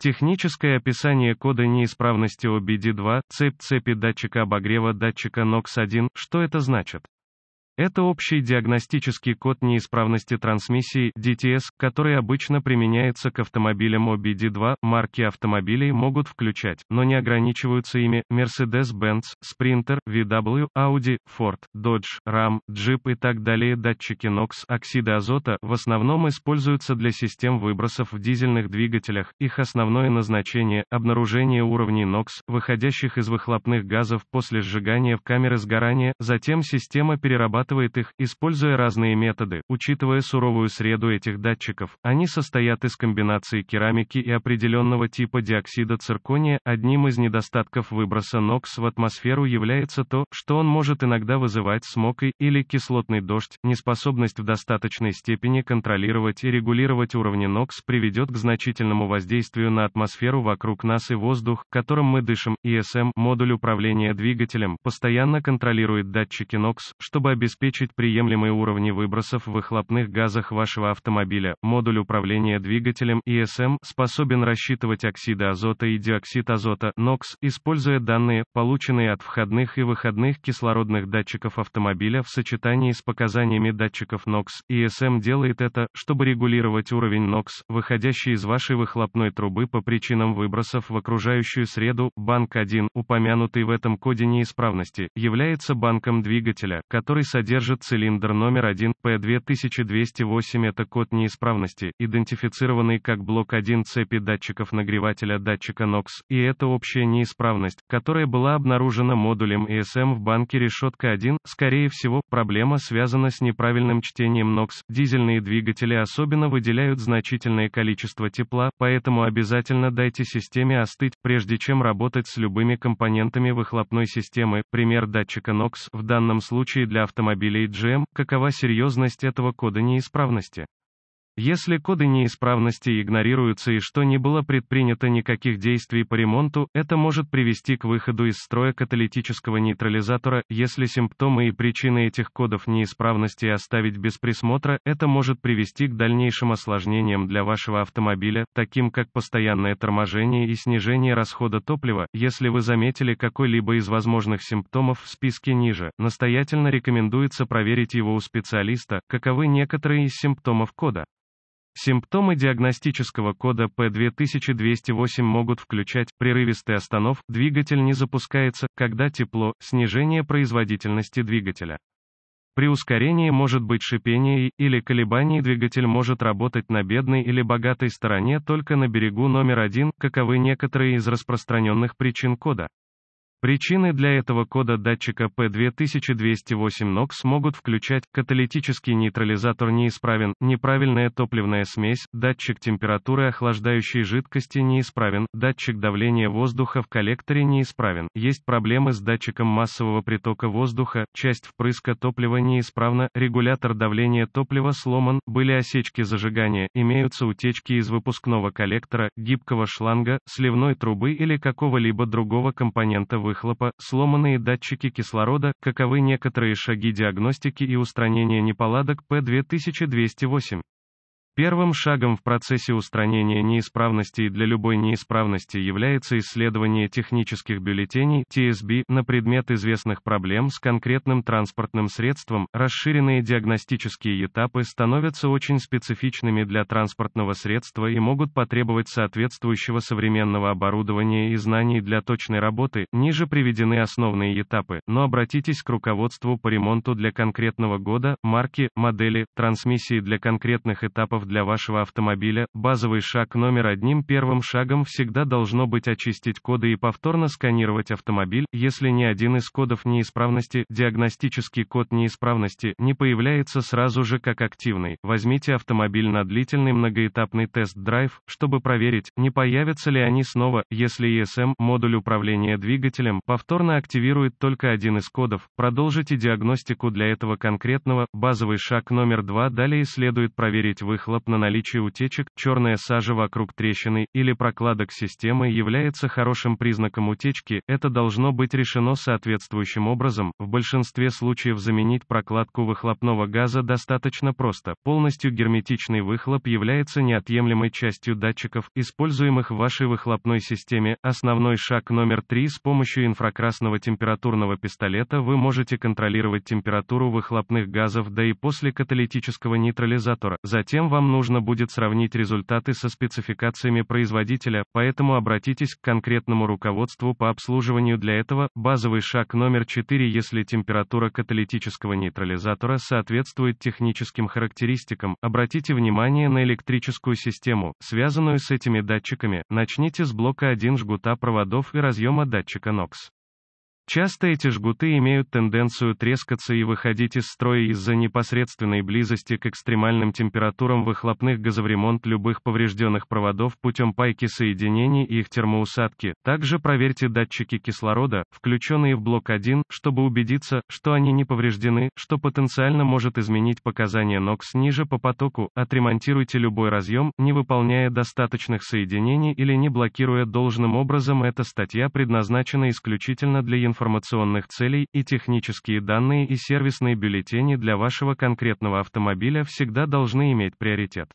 Техническое описание кода неисправности OBD2, цепь цепи датчика обогрева датчика NOx1, что это значит? Это общий диагностический код неисправности трансмиссии DTS, который обычно применяется к автомобилям OBD2. Марки автомобилей могут включать, но не ограничиваются ими Mercedes-Benz, Sprinter, VW, Audi, Ford, Dodge, Ram, Jeep и так далее. Датчики NOx, оксида азота, в основном используются для систем выбросов в дизельных двигателях. Их основное назначение – обнаружение уровней NOx, выходящих из выхлопных газов после сжигания в камеры сгорания, затем система перерабатывает обрабатывает их, используя разные методы, учитывая суровую среду этих датчиков. Они состоят из комбинации керамики и определенного типа диоксида циркония. Одним из недостатков выброса НОКС в атмосферу является то, что он может иногда вызывать смог и или кислотный дождь. Неспособность в достаточной степени контролировать и регулировать уровни НОКС приведет к значительному воздействию на атмосферу вокруг нас и воздух, которым мы дышим. ИСМ, модуль управления двигателем, постоянно контролирует датчики НОКС, чтобы обеспечить обеспечить приемлемые уровни выбросов в выхлопных газах вашего автомобиля. Модуль управления двигателем ESM способен рассчитывать оксиды азота и диоксид азота NOx, используя данные, полученные от входных и выходных кислородных датчиков автомобиля в сочетании с показаниями датчиков NOx. ESM делает это, чтобы регулировать уровень NOx, выходящий из вашей выхлопной трубы по причинам выбросов в окружающую среду. Банк 1, упомянутый в этом коде неисправности, является банком двигателя, который содержит содержит цилиндр номер 1 P2208 это код неисправности, идентифицированный как блок 1 цепи датчиков нагревателя датчика NOx, и это общая неисправность, которая была обнаружена модулем ESM в банке решетка 1, скорее всего, проблема связана с неправильным чтением NOx, дизельные двигатели особенно выделяют значительное количество тепла, поэтому обязательно дайте системе остыть, прежде чем работать с любыми компонентами выхлопной системы, пример датчика NOx, в данном случае для автомобиля автомобилей GM, какова серьезность этого кода неисправности. Если коды неисправности игнорируются и что не было предпринято никаких действий по ремонту, это может привести к выходу из строя каталитического нейтрализатора. Если симптомы и причины этих кодов неисправности оставить без присмотра, это может привести к дальнейшим осложнениям для вашего автомобиля, таким как постоянное торможение и снижение расхода топлива. Если вы заметили какой-либо из возможных симптомов в списке ниже, настоятельно рекомендуется проверить его у специалиста, каковы некоторые из симптомов кода. Симптомы диагностического кода P2208 могут включать прерывистый останов, двигатель не запускается, когда тепло, снижение производительности двигателя. При ускорении может быть шипение и, или колебаний двигатель может работать на бедной или богатой стороне только на берегу номер один, каковы некоторые из распространенных причин кода. Причины для этого кода датчика P2208 NOx могут включать каталитический нейтрализатор неисправен, неправильная топливная смесь, датчик температуры охлаждающей жидкости неисправен, датчик давления воздуха в коллекторе неисправен, есть проблемы с датчиком массового притока воздуха, часть впрыска топлива неисправна, регулятор давления топлива сломан, были осечки зажигания, имеются утечки из выпускного коллектора, гибкого шланга, сливной трубы или какого-либо другого компонента выхлопа, сломанные датчики кислорода, каковы некоторые шаги диагностики и устранения неполадок P2208. Первым шагом в процессе устранения неисправностей для любой неисправности является исследование технических бюллетеней TSB на предмет известных проблем с конкретным транспортным средством. Расширенные диагностические этапы становятся очень специфичными для транспортного средства и могут потребовать соответствующего современного оборудования и знаний для точной работы. Ниже приведены основные этапы, но обратитесь к руководству по ремонту для конкретного года, марки, модели, трансмиссии для конкретных этапов для вашего автомобиля, базовый шаг номер одним Первым шагом всегда должно быть очистить коды и повторно сканировать автомобиль, если ни один из кодов неисправности, диагностический код неисправности, не появляется сразу же как активный. Возьмите автомобиль на длительный многоэтапный тест-драйв, чтобы проверить, не появятся ли они снова, если ESM, модуль управления двигателем, повторно активирует только один из кодов. Продолжите диагностику для этого конкретного, базовый шаг номер два. Далее следует проверить выхлоп жалоб на наличие утечек, черная сажа вокруг трещины или прокладок системы является хорошим признаком утечки, это должно быть решено соответствующим образом. В большинстве случаев заменить прокладку выхлопного газа достаточно просто. Полностью герметичный выхлоп является неотъемлемой частью датчиков, используемых в вашей выхлопной системе. Основной шаг номер три с помощью инфракрасного температурного пистолета вы можете контролировать температуру выхлопных газов да и после каталитического нейтрализатора. Затем вам нужно будет сравнить результаты со спецификациями производителя, поэтому обратитесь к конкретному руководству по обслуживанию для этого. Базовый шаг номер 4 Если температура каталитического нейтрализатора соответствует техническим характеристикам, обратите внимание на электрическую систему, связанную с этими датчиками. Начните с блока 1 жгута проводов и разъема датчика NOx. Часто эти жгуты имеют тенденцию трескаться и выходить из строя из-за непосредственной близости к экстремальным температурам выхлопных газовремонт любых поврежденных проводов путем пайки соединений и их термоусадки. Также проверьте датчики кислорода, включенные в блок 1, чтобы убедиться, что они не повреждены, что потенциально может изменить показания NOx ниже по потоку. Отремонтируйте любой разъем, не выполняя достаточных соединений или не блокируя должным образом. Эта статья предназначена исключительно для информации информационных целей и технические данные и сервисные бюллетени для вашего конкретного автомобиля всегда должны иметь приоритет.